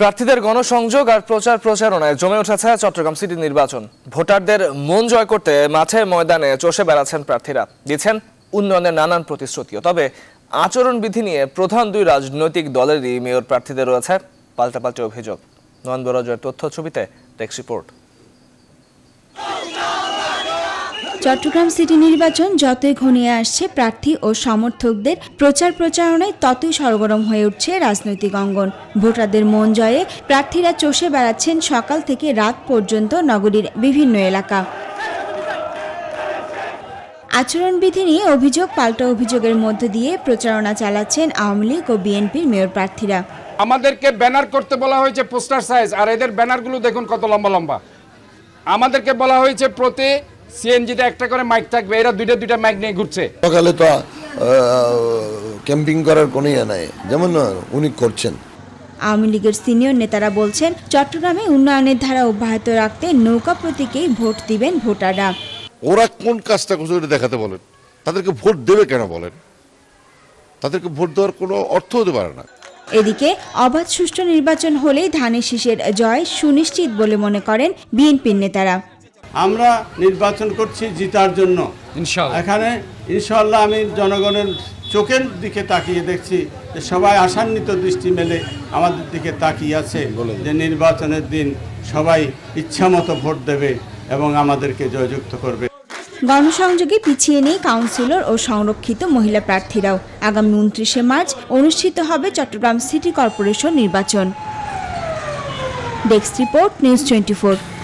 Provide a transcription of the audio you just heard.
প্রার্থীদের গণসংযোগ আর প্রচার প্রচারণায় জমে উঠেছে চট্টগ্রাম সিটি নির্বাচন ভোটারদের মন জয় করতে মাঠে ময়দানে চষে বেড়াচ্ছেন প্রার্থীরা দিচ্ছেন উন্নয়নের নানান প্রতিশ্রুতিও তবে আচরণবিধি নিয়ে প্রধান দুই রাজনৈতিক দলেরই মেয়র প্রার্থীদের রয়েছে পাল্টাপাল্টি অভিযোগ নয়ন বরাজয়ের তথ্য ছবিতে টেক্স রিপোর্ট চট্টগ্রাম সিটি নির্বাচন যতই ঘনিয়ে আসছে প্রার্থী ও সমর্থকদের প্রচার প্রচারণায় ততই সরগরম হয়ে উঠছে রাজনৈতিক অঙ্গন ভোটারদের মন জয়ে প্রার্থীরা চষে বেড়াচ্ছেন সকাল থেকে রাত পর্যন্ত নগরীর বিভিন্ন এলাকা আচরণবিধি নিয়ে অভিযোগ পাল্টা অভিযোগের মধ্য দিয়ে প্রচারণা চালাচ্ছেন আওয়ামী লীগ ও বিএনপির মেয়র প্রার্থীরা আমাদেরকে ব্যানার করতে বলা হয়েছে পোস্টার সাইজ আর এদের ব্যানারগুলো দেখুন কত লম্বা লম্বা আমাদেরকে বলা হয়েছে প্রতি সিএনজিতে একটা করে মাইক থাকবে এরা দুইটা দুইটা মাইক নিয়ে ঘুরছে সকালে তো ক্যাম্পিং করার কোনো ইয়ে নাই যেমন উনি করছেন আওয়ামী লীগের সিনিয়র নেতারা বলছেন চট্টগ্রামে উন্নয়নের ধারা অব্যাহত রাখতে নৌকা প্রতীকেই ভোট দিবেন ভোটাররা ওরা কোন কাজটা করছে দেখাতে বলেন তাদেরকে ভোট দেবে কেন বলেন তাদেরকে ভোট দেওয়ার কোনো অর্থ হতে পারে না এদিকে অবাধ সুষ্ঠু নির্বাচন হলেই ধানের শীষের জয় সুনিশ্চিত বলে মনে করেন বিএনপির নেতারা আমরা নির্বাচন করছি জিতার জন্য এখানে ইনশাল্লাহ আমি জনগণের চোখের দিকে তাকিয়ে দেখছি যে সবাই আসান্বিত দৃষ্টি মেলে আমাদের দিকে তাকিয়ে আছে যে নির্বাচনের দিন সবাই ইচ্ছামতো ভোট দেবে এবং আমাদেরকে জয়যুক্ত করবে গণসংযোগে পিছিয়ে নেই কাউন্সিলর ও সংরক্ষিত মহিলা প্রার্থীরাও আগামী উনত্রিশে মার্চ অনুষ্ঠিত হবে চট্টগ্রাম সিটি কর্পোরেশন নির্বাচন ডেস্ক রিপোর্ট নিউজ টোয়েন্টি